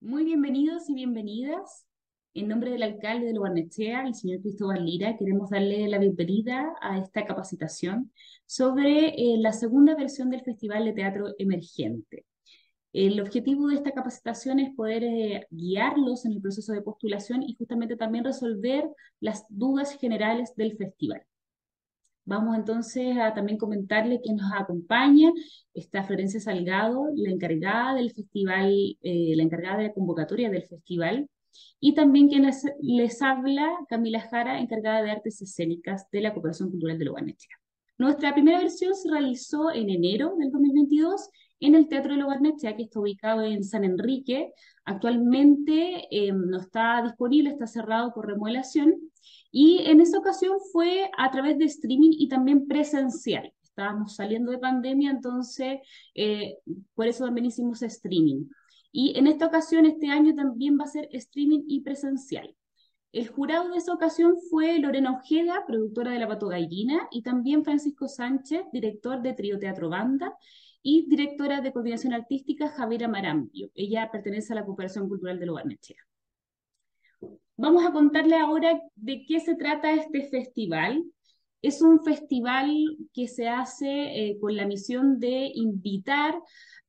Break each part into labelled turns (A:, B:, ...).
A: Muy bienvenidos y bienvenidas. En nombre del alcalde de Lobarnechea, el señor Cristóbal Lira, queremos darle la bienvenida a esta capacitación sobre eh, la segunda versión del Festival de Teatro Emergente. El objetivo de esta capacitación es poder eh, guiarlos en el proceso de postulación y justamente también resolver las dudas generales del festival. Vamos entonces a también comentarle quién nos acompaña. Está Florencia Salgado, la encargada del festival, eh, la encargada de la convocatoria del festival. Y también quien les, habla, Camila Jara, encargada de artes escénicas de la Cooperación Cultural de Lobarnechea. Nuestra primera versión se realizó en enero del 2022 en el Teatro de Lobarnechea, que está ubicado en San Enrique. Actualmente em, no está disponible, está cerrado por remodelación, y en esta ocasión fue a través de streaming y también presencial. Estábamos saliendo de pandemia, entonces eh, por eso también hicimos streaming. Y en esta ocasión, este año también va a ser streaming y presencial. El jurado de esa ocasión fue Lorena Ojeda, productora de La Pato Gallina, y también Francisco Sánchez, director de Trio Teatro Banda, y directora de coordinación artística Javiera Marambio. Ella pertenece a la Cooperación Cultural de Lugar Vamos a contarle ahora de qué se trata este festival. Es un festival que se hace eh, con la misión de invitar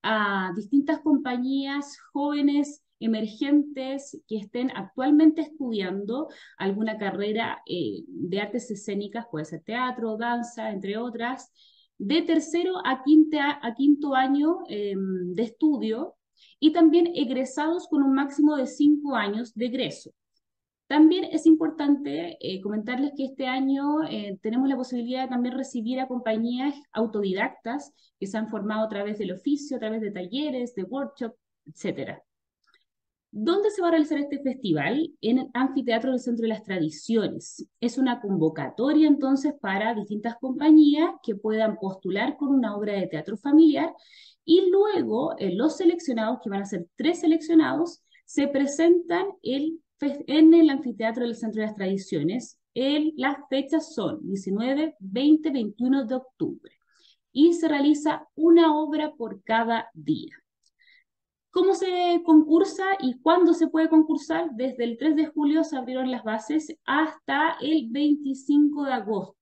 A: a distintas compañías jóvenes emergentes que estén actualmente estudiando alguna carrera eh, de artes escénicas, puede ser teatro, danza, entre otras, de tercero a, quinto año em, de estudio y también egresados con un máximo de cinco años de egreso. También es importante eh, comentarles que este año eh, tenemos la posibilidad de también recibir a compañías autodidactas que se han formado a través del oficio, a través de talleres, de workshops, etc. ¿Dónde se va a realizar este festival? En el Anfiteatro del Centro de las Tradiciones. Es una convocatoria entonces para distintas compañías que puedan postular con una obra de teatro familiar y luego eh, los seleccionados, que van a ser tres seleccionados, se presentan el en el anfiteatro del Centro de las Tradiciones. las fechas son 19, 20, 21 de octubre y se realiza una obra por cada día. ¿Cómo se concursa y cuándo se puede concursar? Desde el 3 de julio se abrieron las bases hasta el 25 de agosto.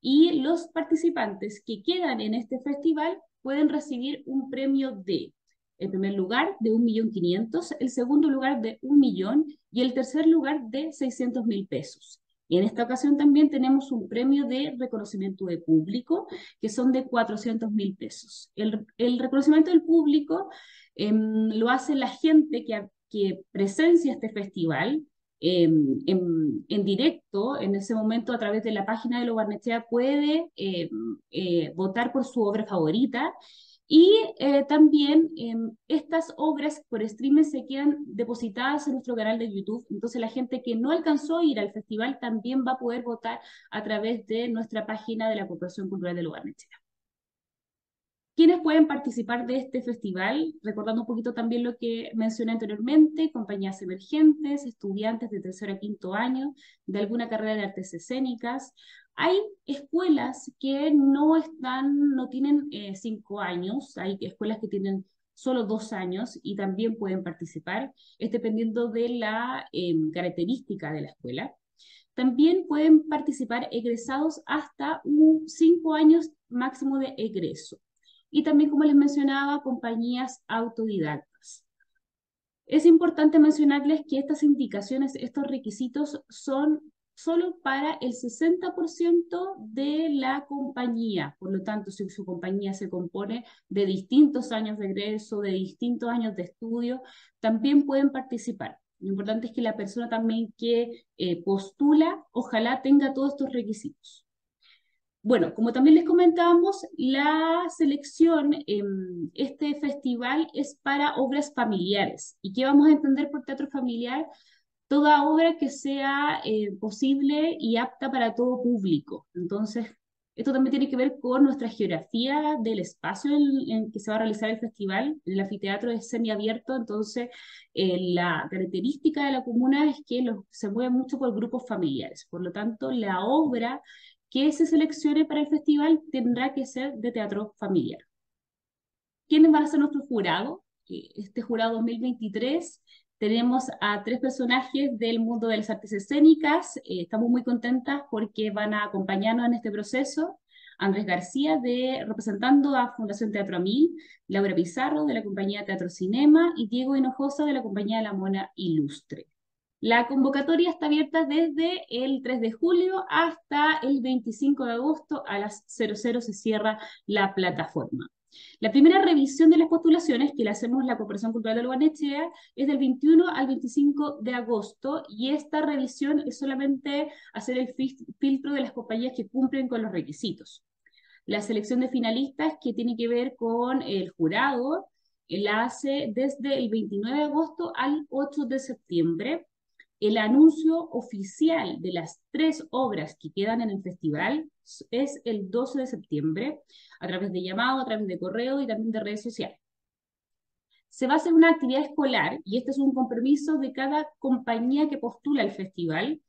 A: Y los participantes que quedan en este festival pueden recibir un premio de, el primer lugar, de 1.500.000, el segundo lugar de un millón y el tercer lugar de 600 mil pesos. Y en esta ocasión también tenemos un premio de reconocimiento de público, que son de 400 mil pesos. El, reconocimiento del público em, lo hace la gente que, que presencia este festival, em, en, en, directo, en ese momento a través de la página de Lo Barnechea puede em, eh, votar por su obra favorita y eh, también em, estas obras por streaming se quedan depositadas en nuestro canal de YouTube. Entonces la gente que no alcanzó a ir al festival también va a poder votar a través de nuestra página de la cooperación Cultural del Lugar Nechera. ¿Quiénes pueden participar de este festival? Recordando un poquito también lo que mencioné anteriormente, compañías emergentes, estudiantes de tercero a quinto año, de alguna carrera de artes escénicas, hay escuelas que no están, no tienen eh, cinco años, hay escuelas que tienen solo dos años y también pueden participar, es dependiendo de la em, característica de la escuela. También pueden participar egresados hasta un cinco años máximo de egreso. Y también, como les mencionaba, compañías autodidactas. Es importante mencionarles que estas indicaciones, estos requisitos son solo para el 60% de la compañía. Por lo tanto, si su compañía se compone de distintos años de egreso, de distintos años de estudio, también pueden participar. Lo importante es que la persona también que eh, postula, ojalá tenga todos estos requisitos. Bueno, como también les comentábamos, la selección, en em, este festival es para obras familiares. ¿Y qué vamos a entender por teatro familiar? toda obra que sea eh, posible y apta para todo público. Entonces, esto también tiene que ver con nuestra geografía del espacio en, que se va a realizar el festival. El anfiteatro es semiabierto, entonces eh, la característica de la comuna es que se mueve mucho por grupos familiares. Por lo tanto, la obra que se seleccione para el festival tendrá que ser de teatro familiar. ¿Quiénes van a ser nuestro jurado? Eh, este jurado 2023 tenemos a tres personajes del mundo de las artes escénicas. Eh, estamos muy contentas porque van a acompañarnos en este proceso. Andrés García, de, representando a Fundación Teatro Mil, Laura Pizarro, de la compañía Teatro Cinema, y Diego Hinojosa, de la compañía La Mona Ilustre. La convocatoria está abierta desde el 3 de julio hasta el 25 de agosto a las 00 se cierra la plataforma. La primera revisión de las postulaciones que le hacemos la Cooperación Cultural de Luganechea es del 21 al 25 de agosto y esta revisión es solamente hacer el filtro de las compañías que cumplen con los requisitos. La selección de finalistas que tiene que ver con el jurado la hace desde el 29 de agosto al 8 de septiembre el anuncio oficial de las tres obras que quedan en el festival es el 12 de septiembre, a través de llamado, a través de correo y también de redes sociales. Se va a hacer una actividad escolar y este es un compromiso de cada compañía que postula el festival.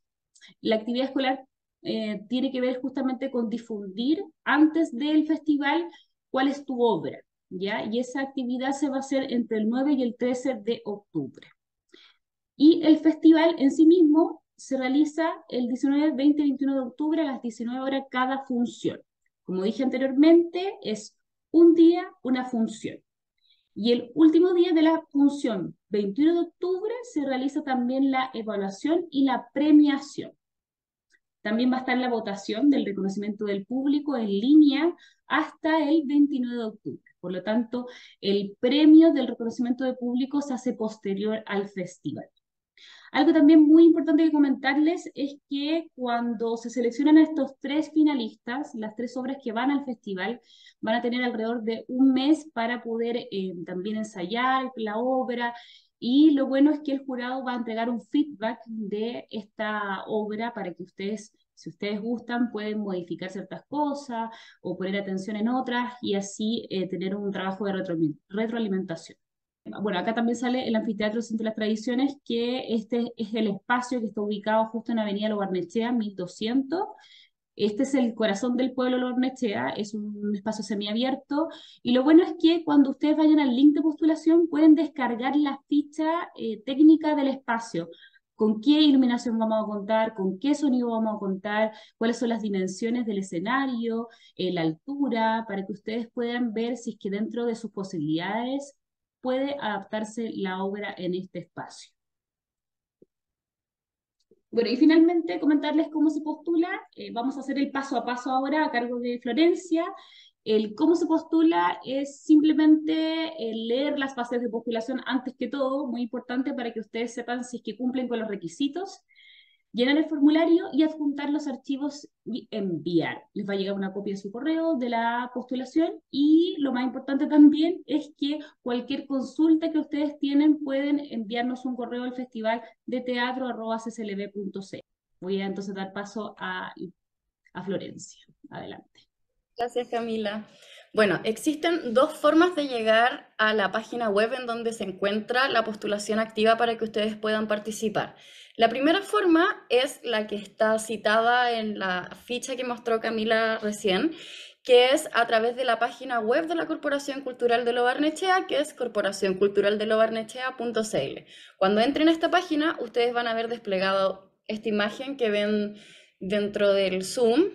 A: La actividad escolar eh, tiene que ver justamente con difundir antes del festival cuál es tu obra, ¿ya? Y esa actividad se va a hacer entre el 9 y el 13 de octubre. Y el festival en sí mismo se realiza el 19, 20 21 de octubre a las 19 horas cada función. Como dije anteriormente, es un día, una función. Y el último día de la función, 21 de octubre, se realiza también la evaluación y la premiación. También va a estar la votación del reconocimiento del público en línea hasta el 29 de octubre. Por lo tanto, el premio del reconocimiento del público se hace posterior al festival. Algo también muy importante que comentarles es que cuando se seleccionan a estos tres finalistas, las tres obras que van al festival, van a tener alrededor de un mes para poder eh, también ensayar la obra. Y lo bueno es que el jurado va a entregar un feedback de esta obra para que ustedes, si ustedes gustan, pueden modificar ciertas cosas o poner atención en otras y así eh, tener un trabajo de retroalimentación bueno, acá también sale el Anfiteatro Centro de las Tradiciones, que este es el espacio que está ubicado justo en Avenida Lo 1200. Este es el corazón del pueblo Lo es un espacio semiabierto. Y lo bueno es que cuando ustedes vayan al link de postulación pueden descargar la ficha eh, técnica del espacio con qué iluminación vamos a contar, con qué sonido vamos a contar, cuáles son las dimensiones del escenario, eh, la altura, para que ustedes puedan ver si es que dentro de sus posibilidades puede adaptarse la obra en este espacio. Bueno, y finalmente comentarles cómo se postula. Eh, vamos a hacer el paso a paso ahora a cargo de Florencia. El cómo se postula es simplemente eh, leer las fases de postulación antes que todo, muy importante para que ustedes sepan si es que cumplen con los requisitos llenar el formulario y adjuntar los archivos y enviar. Les va a llegar una copia de su correo de la postulación y lo más importante también es que cualquier consulta que ustedes tienen pueden enviarnos un correo al festival de teatro Voy a entonces dar paso a, a Florencia. Adelante. Gracias, Camila. Bueno,
B: existen dos formas de llegar a la página web en donde se encuentra la postulación activa para que ustedes puedan participar. La primera forma es la que está citada en la ficha que mostró Camila recién, que es a través de la página web de la Corporación Cultural de Lo Barnechea, que es corporacionculturaldelobarnechea.cl. Cuando entren a esta página, ustedes van a ver desplegado esta imagen que ven dentro del Zoom,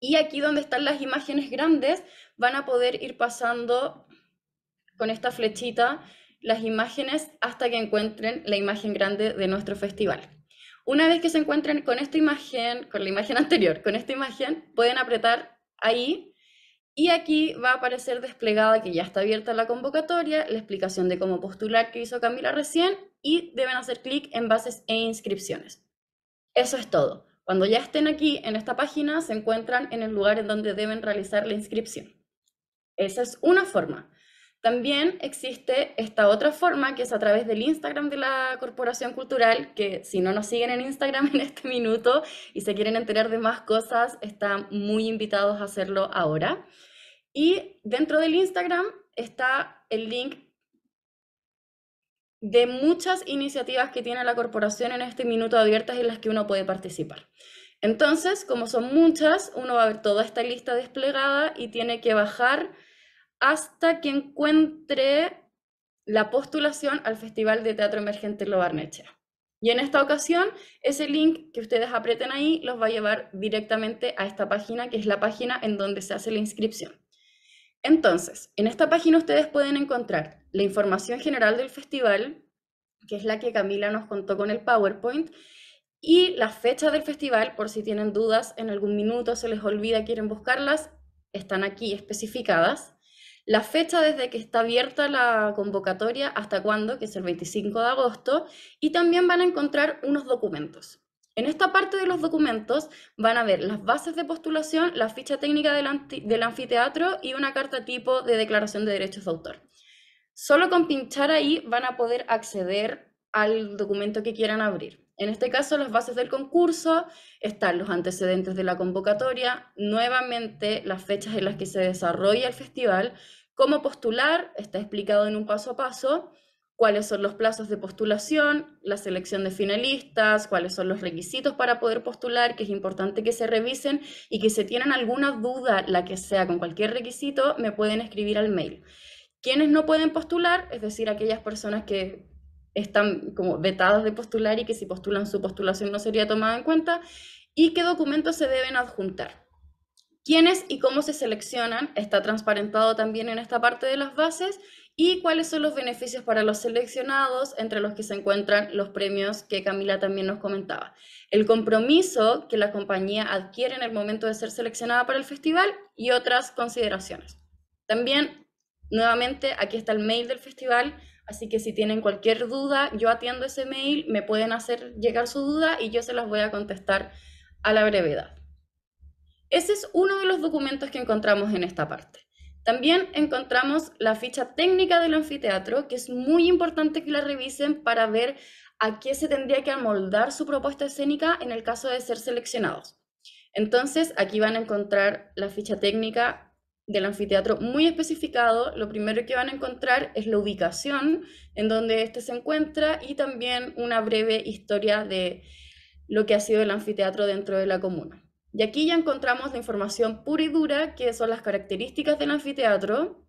B: y aquí donde están las imágenes grandes, van a poder ir pasando con esta flechita las imágenes hasta que encuentren la imagen grande de nuestro festival. Una vez que se encuentren con esta imagen, con la imagen anterior, con esta imagen, pueden apretar ahí y aquí va a aparecer desplegada que ya está abierta la convocatoria, la explicación de cómo postular que hizo Camila recién y deben hacer clic en bases e inscripciones. Eso es todo. Cuando ya estén aquí en esta página, se encuentran en el lugar en donde deben realizar la inscripción. Esa es una forma. También existe esta otra forma que es a través del Instagram de la Corporación Cultural, que si no nos siguen en Instagram en este minuto y se quieren enterar de más cosas, están muy invitados a hacerlo ahora. Y dentro del Instagram está el link de muchas iniciativas que tiene la corporación en este minuto abiertas en las que uno puede participar. Entonces, como son muchas, uno va a ver toda esta lista desplegada y tiene que bajar hasta que encuentre la postulación al Festival de Teatro Emergente Lo Barnechea. Y en esta ocasión, ese link que ustedes aprieten ahí los va a llevar directamente a esta página, que es la página en donde se hace la inscripción. Entonces, en esta página ustedes pueden encontrar la información general del festival, que es la que Camila nos contó con el PowerPoint, y la fecha del festival, por si tienen dudas, en algún minuto se les olvida, quieren buscarlas, están aquí especificadas. La fecha desde que está abierta la convocatoria hasta cuándo, que es el 25 de agosto, y también van a encontrar unos documentos. En esta parte de los documentos van a ver las bases de postulación, la ficha técnica del, del anfiteatro y una carta tipo de declaración de derechos de autor. Solo con pinchar ahí van a poder acceder al documento que quieran abrir. En este caso, las bases del concurso están los antecedentes de la convocatoria, nuevamente las fechas en las que se desarrolla el festival, cómo postular, está explicado en un paso a paso, cuáles son los plazos de postulación, la selección de finalistas, cuáles son los requisitos para poder postular, que es importante que se revisen y que si tienen alguna duda, la que sea con cualquier requisito, me pueden escribir al mail. Quienes no pueden postular, es decir, aquellas personas que están como vetadas de postular y que si postulan su postulación no sería tomada en cuenta, y qué documentos se deben adjuntar. Quiénes y cómo se seleccionan está transparentado también en esta parte de las bases y cuáles son los beneficios para los seleccionados, entre los que se encuentran los premios que Camila también nos comentaba. El compromiso que la compañía adquiere en el momento de ser seleccionada para el festival y otras consideraciones. También Nuevamente, aquí está el mail del festival, así que si tienen cualquier duda, yo atiendo ese mail, me pueden hacer llegar su duda y yo se las voy a contestar a la brevedad. Ese es uno de los documentos que encontramos en esta parte. También encontramos la ficha técnica del anfiteatro, que es muy importante que la revisen para ver a qué se tendría que amoldar su propuesta escénica en el caso de ser seleccionados. Entonces, aquí van a encontrar la ficha técnica del anfiteatro muy especificado, lo primero que van a encontrar es la ubicación en donde este se encuentra y también una breve historia de lo que ha sido el anfiteatro dentro de la comuna. Y aquí ya encontramos la información pura y dura, que son las características del anfiteatro,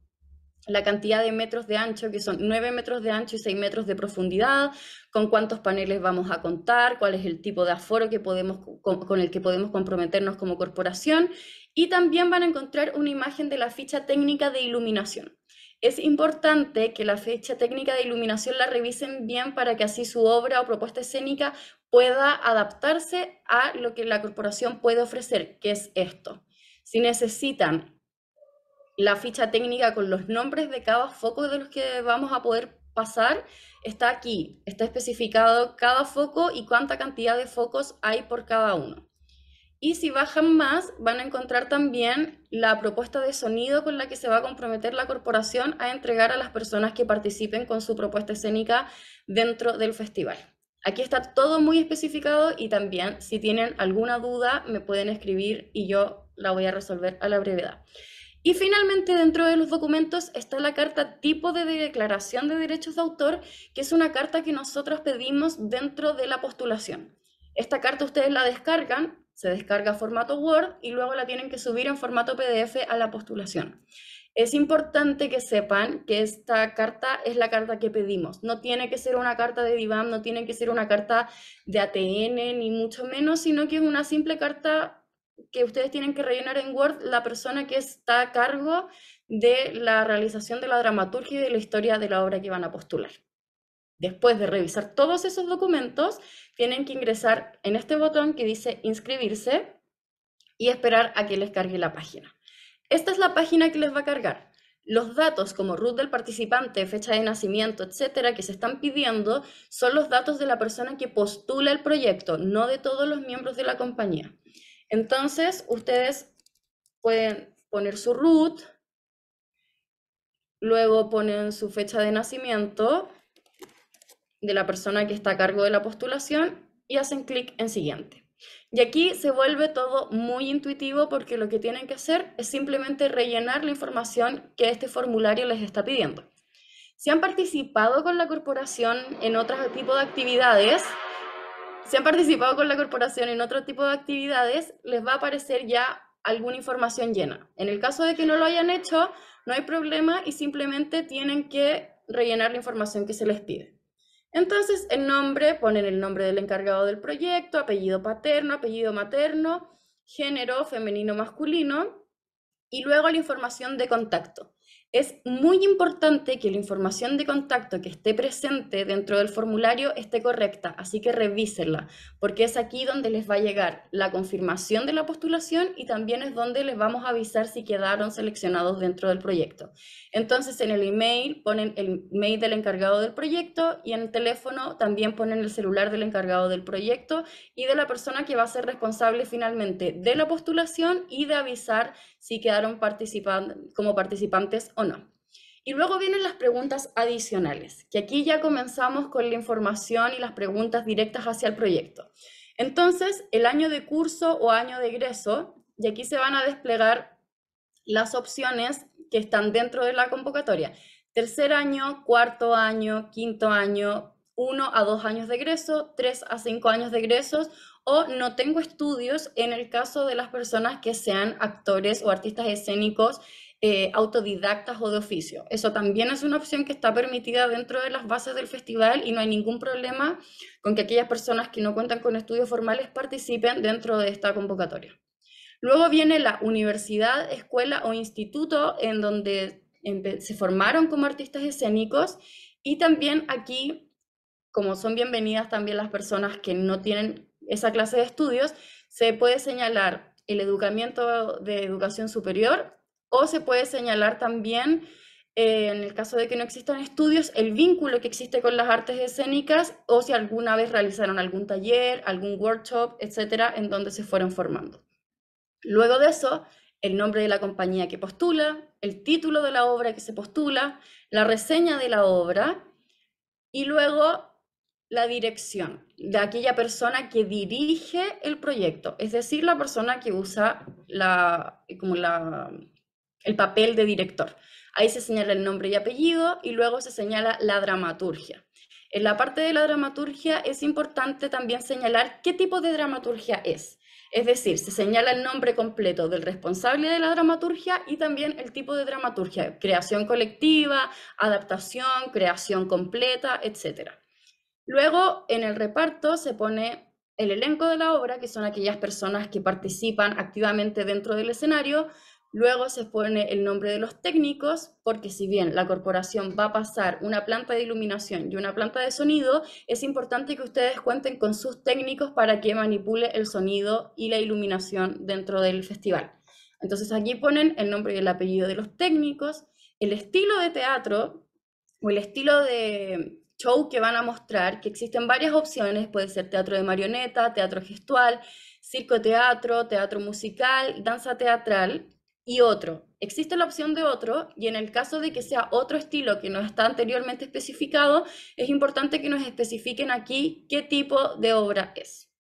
B: la cantidad de metros de ancho, que son 9 metros de ancho y 6 metros de profundidad, con cuántos paneles vamos a contar, cuál es el tipo de aforo que podemos, con, el que podemos comprometernos como corporación y también van a encontrar una imagen de la ficha técnica de iluminación. Es importante que la ficha técnica de iluminación la revisen bien para que así su obra o propuesta escénica pueda adaptarse a lo que la corporación puede ofrecer, que es esto. Si necesitan la ficha técnica con los nombres de cada foco de los que vamos a poder pasar, está aquí, está especificado cada foco y cuánta cantidad de focos hay por cada uno. Y si bajan más, van a encontrar también la propuesta de sonido con la que se va a comprometer la corporación a entregar a las personas que participen con su propuesta escénica dentro del festival. Aquí está todo muy especificado y también si tienen alguna duda me pueden escribir y yo la voy a resolver a la brevedad. Y finalmente dentro de los documentos está la carta tipo de declaración de derechos de autor, que es una carta que nosotros pedimos dentro de la postulación. Esta carta ustedes la descargan, se descarga a formato Word y luego la tienen que subir en formato PDF a la postulación. Es importante que sepan que esta carta es la carta que pedimos. No tiene que ser una carta de DIVAM, no tiene que ser una carta de ATN, ni mucho menos, sino que es una simple carta que ustedes tienen que rellenar en Word la persona que está a cargo de la realización de la dramaturgia y de la historia de la obra que van a postular. Después de revisar todos esos documentos, tienen que ingresar en este botón que dice inscribirse y esperar a que les cargue la página. Esta es la página que les va a cargar. Los datos como root del participante, fecha de nacimiento, etcétera, que se están pidiendo, son los datos de la persona que postula el proyecto, no de todos los miembros de la compañía. Entonces, ustedes pueden poner su root, luego ponen su fecha de nacimiento, de la persona que está a cargo de la postulación y hacen clic en siguiente. Y aquí se vuelve todo muy intuitivo porque lo que tienen que hacer es simplemente rellenar la información que este formulario les está pidiendo. Si han participado con la corporación en otro tipo de actividades, si han participado con la corporación en otro tipo de actividades, les va a aparecer ya alguna información llena. En el caso de que no lo hayan hecho, no hay problema y simplemente tienen que rellenar la información que se les pide. Entonces, el nombre, ponen el nombre del encargado del proyecto, apellido paterno, apellido materno, género femenino masculino y luego la información de contacto es muy importante que la información de contacto que esté presente dentro del formulario esté correcta, así que revísenla, porque es aquí donde les va a llegar la confirmación de la postulación y también es donde les vamos a avisar si quedaron seleccionados dentro del proyecto. Entonces, en el email ponen el mail del encargado del proyecto y en el teléfono también ponen el celular del encargado del proyecto y de la persona que va a ser responsable finalmente de la postulación y de avisar si quedaron como participantes o no. Y luego vienen las preguntas adicionales, que aquí ya comenzamos con la información y las preguntas directas hacia el proyecto. Entonces, el año de curso o año de egreso, y aquí se van a desplegar las opciones que están dentro de la convocatoria. Tercer año, cuarto año, quinto año, uno a dos años de egreso, tres a cinco años de egresos o no tengo estudios en el caso de las personas que sean actores o artistas escénicos eh, autodidactas o de oficio. Eso también es una opción que está permitida dentro de las bases del festival y no hay ningún problema con que aquellas personas que no cuentan con estudios formales participen dentro de esta convocatoria. Luego viene la universidad, escuela o instituto en donde se formaron como artistas escénicos y también aquí, como son bienvenidas también las personas que no tienen esa clase de estudios, se puede señalar el educamiento de educación superior o se puede señalar también, eh, en el caso de que no existan estudios, el vínculo que existe con las artes escénicas o si alguna vez realizaron algún taller, algún workshop, etcétera, en donde se fueron formando. Luego de eso, el nombre de la compañía que postula, el título de la obra que se postula, la reseña de la obra y luego la dirección de aquella persona que dirige el proyecto, es decir, la persona que usa la, como la, el papel de director. Ahí se señala el nombre y apellido y luego se señala la dramaturgia. En la parte de la dramaturgia es importante también señalar qué tipo de dramaturgia es. Es decir, se señala el nombre completo del responsable de la dramaturgia y también el tipo de dramaturgia, creación colectiva, adaptación, creación completa, etc. Luego, en el reparto se pone el elenco de la obra, que son aquellas personas que participan activamente dentro del escenario, Luego se pone el nombre de los técnicos, porque si bien la corporación va a pasar una planta de iluminación y una planta de sonido, es importante que ustedes cuenten con sus técnicos para que manipule el sonido y la iluminación dentro del festival. Entonces aquí ponen el nombre y el apellido de los técnicos, el estilo de teatro o el estilo de show que van a mostrar, que existen varias opciones, puede ser teatro de marioneta, teatro gestual, circo teatro, teatro musical, danza teatral, y otro. Existe la opción de otro y en el caso de que sea otro estilo que no está anteriormente especificado, es importante que nos especifiquen aquí qué tipo de obra es.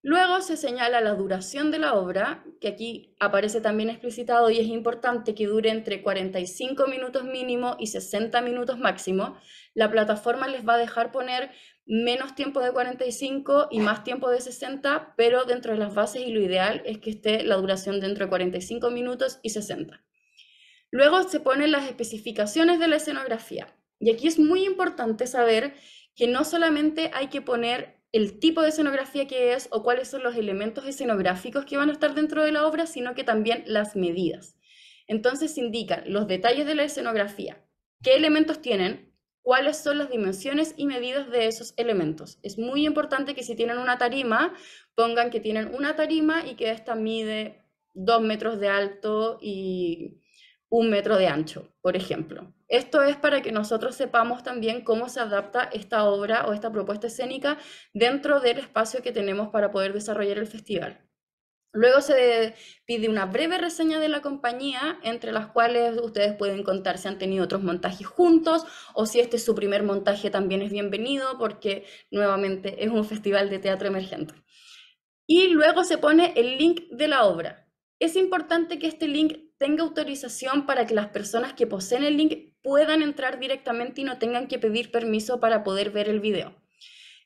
B: Luego se señala la duración de la obra, que aquí aparece también explicitado y es importante que dure entre 45 minutos mínimo y 60 minutos máximo. La plataforma les va a dejar poner menos tiempo de 45 y más tiempo de 60, pero dentro de las bases y lo ideal es que esté la duración dentro de 45 minutos y 60. Luego se ponen las especificaciones de la escenografía. Y aquí es muy importante saber que no solamente hay que poner el tipo de escenografía que es o cuáles son los elementos escenográficos que van a estar dentro de la obra, sino que también las medidas. Entonces se indican los detalles de la escenografía, qué elementos tienen, cuáles son las dimensiones y medidas de esos elementos. Es muy importante que si tienen una tarima, pongan que tienen una tarima y que esta mide dos metros de alto y un metro de ancho, por ejemplo. Esto es para que nosotros sepamos también cómo se adapta esta obra o esta propuesta escénica dentro del espacio que tenemos para poder desarrollar el festival. Luego se pide una breve reseña de la compañía, entre las cuales ustedes pueden contar si han tenido otros montajes juntos o si este es su primer montaje también es bienvenido porque nuevamente es un festival de teatro emergente. Y luego se pone el link de la obra. Es importante que este link tenga autorización para que las personas que poseen el link puedan entrar directamente y no tengan que pedir permiso para poder ver el video.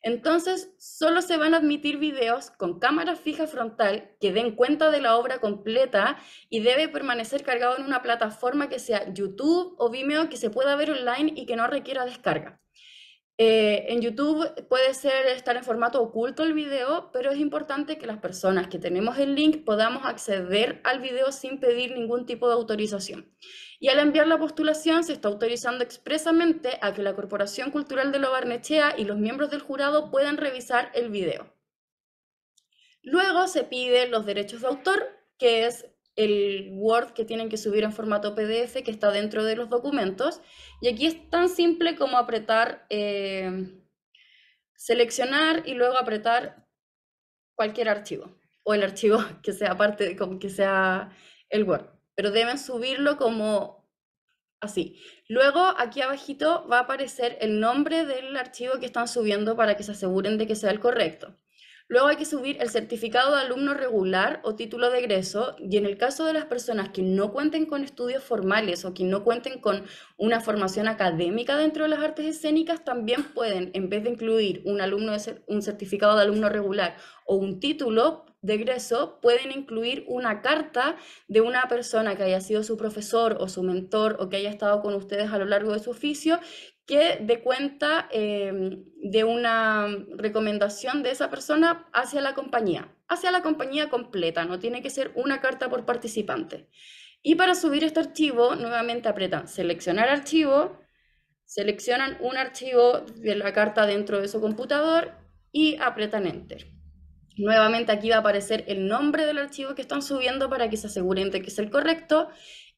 B: Entonces, solo se van a admitir videos con cámara fija frontal que den cuenta de la obra completa y debe permanecer cargado en una plataforma que sea YouTube o Vimeo que se pueda ver online y que no requiera descarga. Eh, en YouTube puede ser estar en formato oculto el video, pero es importante que las personas que tenemos el link podamos acceder al video sin pedir ningún tipo de autorización. Y al enviar la postulación se está autorizando expresamente a que la Corporación Cultural de Lo Barnechea y los miembros del jurado puedan revisar el video. Luego se piden los derechos de autor, que es el Word que tienen que subir en formato PDF que está dentro de los documentos. Y aquí es tan simple como apretar, eh, seleccionar y luego apretar cualquier archivo o el archivo que sea parte, que sea el Word pero deben subirlo como así. Luego aquí abajito va a aparecer el nombre del archivo que están subiendo para que se aseguren de que sea el correcto. Luego hay que subir el certificado de alumno regular o título de egreso y en el caso de las personas que no cuenten con estudios formales o que no cuenten con una formación académica dentro de las artes escénicas, también pueden, en vez de incluir un, alumno un certificado de alumno regular o un título, de egreso pueden incluir una carta de una persona que haya sido su profesor o su mentor o que haya estado con ustedes a lo largo de su oficio que dé cuenta em, de una recomendación de esa persona hacia la compañía, hacia la compañía completa, no tiene que ser una carta por participante. Y para subir este archivo, nuevamente apretan seleccionar archivo, seleccionan un archivo de la carta dentro de su computador y apretan enter. Nuevamente aquí va a aparecer el nombre del archivo que están subiendo para que se aseguren de que es el correcto.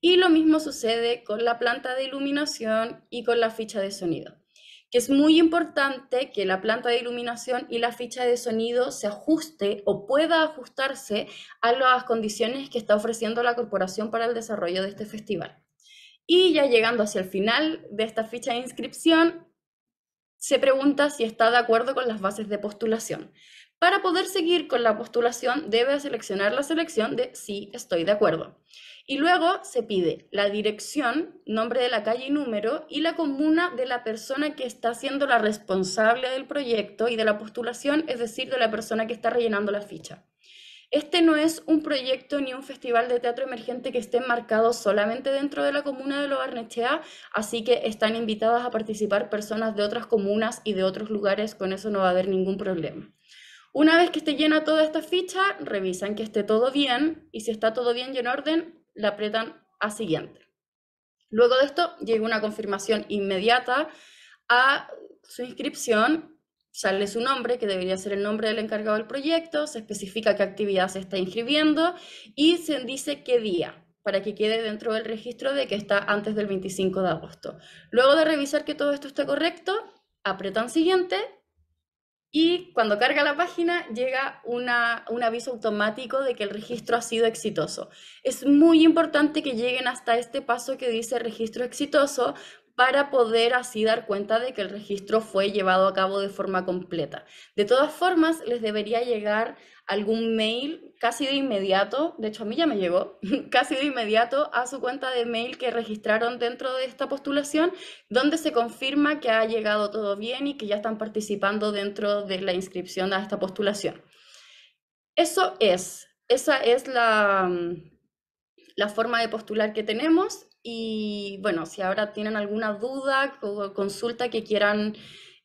B: Y lo mismo sucede con la planta de iluminación y con la ficha de sonido. Que es muy importante que la planta de iluminación y la ficha de sonido se ajuste o pueda ajustarse a las condiciones que está ofreciendo la corporación para el desarrollo de este festival. Y ya llegando hacia el final de esta ficha de inscripción, se pregunta si está de acuerdo con las bases de postulación. Para poder seguir con la postulación, debe seleccionar la selección de sí, estoy de acuerdo. Y luego se pide la dirección, nombre de la calle y número, y la comuna de la persona que está siendo la responsable del proyecto y de la postulación, es decir, de la persona que está rellenando la ficha. Este no es un proyecto ni un festival de teatro emergente que esté marcado solamente dentro de la comuna de Lo así que están invitadas a participar personas de otras comunas y de otros lugares, con eso no va a haber ningún problema. Una vez que esté llena toda esta ficha, revisan que esté todo bien y si está todo bien y en orden, la apretan a siguiente. Luego de esto, llega una confirmación inmediata a su inscripción, sale su nombre, que debería ser el nombre del encargado del proyecto, se especifica qué actividad se está inscribiendo y se dice qué día, para que quede dentro del registro de que está antes del 25 de agosto. Luego de revisar que todo esto está correcto, apretan siguiente y cuando carga la página llega un aviso automático de que el registro ha sido exitoso. Es muy importante que lleguen hasta este paso que dice registro exitoso para poder así dar cuenta de que el registro fue llevado a cabo de forma completa. De todas formas, les debería llegar algún mail casi de inmediato, de hecho a mí ya me llegó, casi de inmediato a su cuenta de mail que registraron dentro de esta postulación, donde se confirma que ha llegado todo bien y que ya están participando dentro de la inscripción a esta postulación. Eso es, esa es la, mm, la forma de postular que tenemos y bueno, si ahora tienen alguna duda o consulta que quieran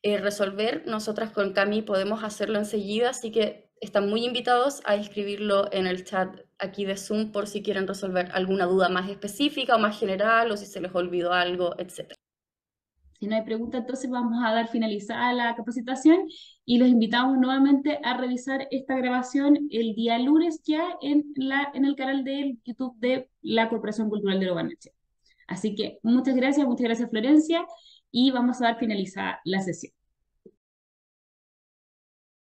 B: eh, resolver, nosotras con Cami podemos hacerlo enseguida, así que están muy invitados a escribirlo en el chat aquí de Zoom por si quieren resolver alguna duda más específica o más general o si se les olvidó algo, etc.
A: Si no hay preguntas, entonces vamos a dar finalizada la capacitación y los invitamos nuevamente a revisar esta grabación el día lunes ya en, la, en el canal de YouTube de la Corporación Cultural de Lobaneche. Así que muchas gracias, muchas gracias Florencia y vamos a dar finalizada la sesión.